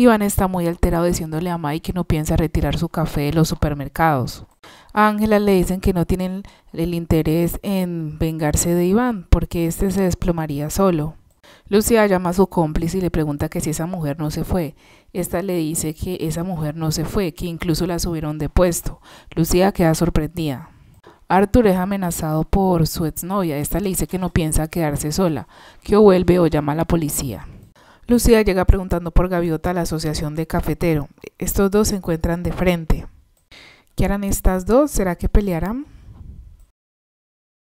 Iván está muy alterado diciéndole a May que no piensa retirar su café de los supermercados. A Ángela le dicen que no tienen el interés en vengarse de Iván porque éste se desplomaría solo. Lucía llama a su cómplice y le pregunta que si esa mujer no se fue. Esta le dice que esa mujer no se fue, que incluso la subieron de puesto. Lucía queda sorprendida. Arthur es amenazado por su exnovia. Esta le dice que no piensa quedarse sola, que o vuelve o llama a la policía. Lucía llega preguntando por Gaviota a la asociación de cafetero. Estos dos se encuentran de frente. ¿Qué harán estas dos? ¿Será que pelearán?